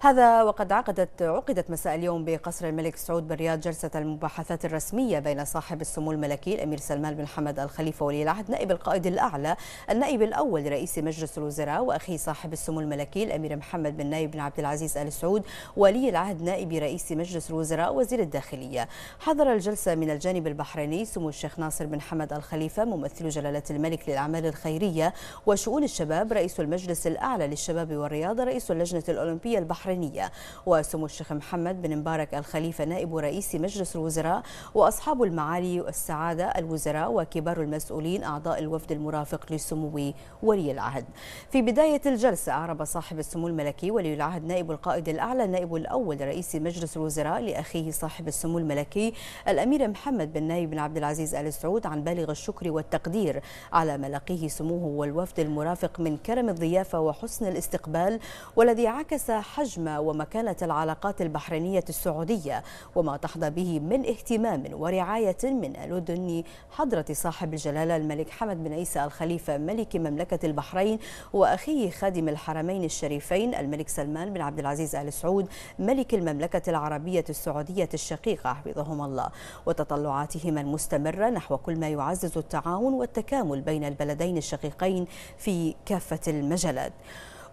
هذا وقد عقدت عقدت مساء اليوم بقصر الملك سعود بالرياض جلسة المباحثات الرسمية بين صاحب السمو الملكي الأمير سلمان بن حمد الخليفة ولي العهد نائب القائد الأعلى النائب الأول رئيس مجلس الوزراء وأخي صاحب السمو الملكي الأمير محمد بن نايب بن عبد العزيز آل سعود ولي العهد نائب رئيس مجلس الوزراء وزير الداخلية حضر الجلسة من الجانب البحريني سمو الشيخ ناصر بن حمد الخليفة ممثل جلالة الملك للأعمال الخيرية وشؤون الشباب رئيس المجلس الأعلى للشباب والرياضة رئيس اللجنة الأولمبية البحرينية البحرينية وسمو الشيخ محمد بن مبارك الخليفة نائب رئيس مجلس الوزراء وأصحاب المعالي والسعادة الوزراء وكبار المسؤولين أعضاء الوفد المرافق لسمو ولي العهد في بداية الجلسة أعرب صاحب السمو الملكي ولي العهد نائب القائد الأعلى نائب الأول رئيس مجلس الوزراء لأخيه صاحب السمو الملكي الأمير محمد بن نايب بن عبد العزيز آل سعود عن بالغ الشكر والتقدير على ما لقيه سموه والوفد المرافق من كرم الضيافة وحسن الاستقبال والذي عكس حجم حجم ومكانة العلاقات البحرينية السعودية وما تحظى به من اهتمام ورعاية من لدن حضرة صاحب الجلالة الملك حمد بن عيسى الخليفة ملك مملكة البحرين وأخيه خادم الحرمين الشريفين الملك سلمان بن عبد العزيز آل سعود ملك المملكة العربية السعودية الشقيقة حفظهما الله وتطلعاتهما المستمرة نحو كل ما يعزز التعاون والتكامل بين البلدين الشقيقين في كافة المجالات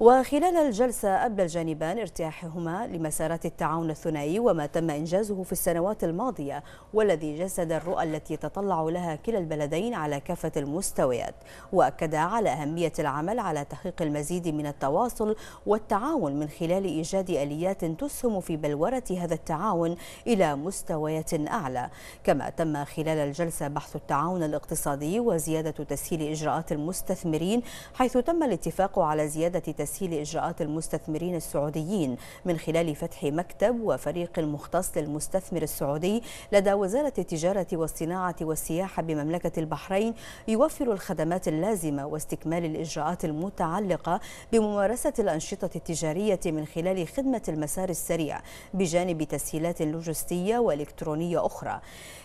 وخلال الجلسة أبدى الجانبان ارتياحهما لمسارات التعاون الثنائي وما تم إنجازه في السنوات الماضية والذي جسد الرؤى التي تطلع لها كلا البلدين على كافة المستويات وأكدا على أهمية العمل على تحقيق المزيد من التواصل والتعاون من خلال إيجاد آليات تسهم في بلورة هذا التعاون إلى مستويات أعلى كما تم خلال الجلسة بحث التعاون الاقتصادي وزيادة تسهيل إجراءات المستثمرين حيث تم الاتفاق على زيادة تسهيل تسهيل إجراءات المستثمرين السعوديين من خلال فتح مكتب وفريق مختص للمستثمر السعودي لدى وزارة التجارة والصناعة والسياحة بمملكة البحرين يوفر الخدمات اللازمة واستكمال الإجراءات المتعلقة بممارسة الأنشطة التجارية من خلال خدمة المسار السريع بجانب تسهيلات لوجستية وإلكترونية أخرى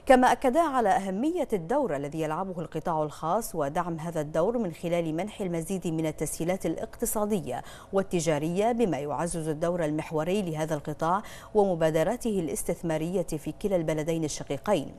كما أكدا على أهمية الدور الذي يلعبه القطاع الخاص ودعم هذا الدور من خلال منح المزيد من التسهيلات الاقتصادية والتجارية بما يعزز الدور المحوري لهذا القطاع ومبادراته الاستثمارية في كلا البلدين الشقيقين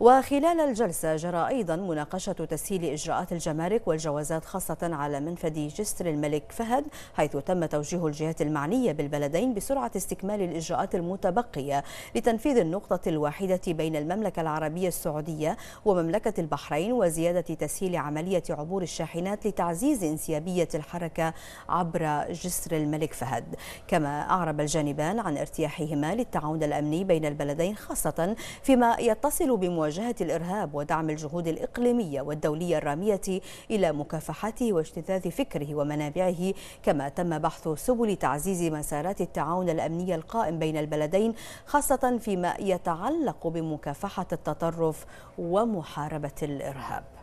وخلال الجلسة جرى أيضا مناقشة تسهيل إجراءات الجمارك والجوازات خاصة على منفذ جسر الملك فهد حيث تم توجيه الجهات المعنية بالبلدين بسرعة استكمال الإجراءات المتبقية لتنفيذ النقطة الواحدة بين المملكة العربية السعودية ومملكة البحرين وزيادة تسهيل عملية عبور الشاحنات لتعزيز انسيابية الحركة عبر جسر الملك فهد كما أعرب الجانبان عن ارتياحهما للتعاون الأمني بين البلدين خاصة فيما يتصل بمواجهة مواجهة الإرهاب ودعم الجهود الإقليمية والدولية الرامية إلى مكافحته واجتثاث فكره ومنابعه كما تم بحث سبل تعزيز مسارات التعاون الأمني القائم بين البلدين خاصة فيما يتعلق بمكافحة التطرف ومحاربة الإرهاب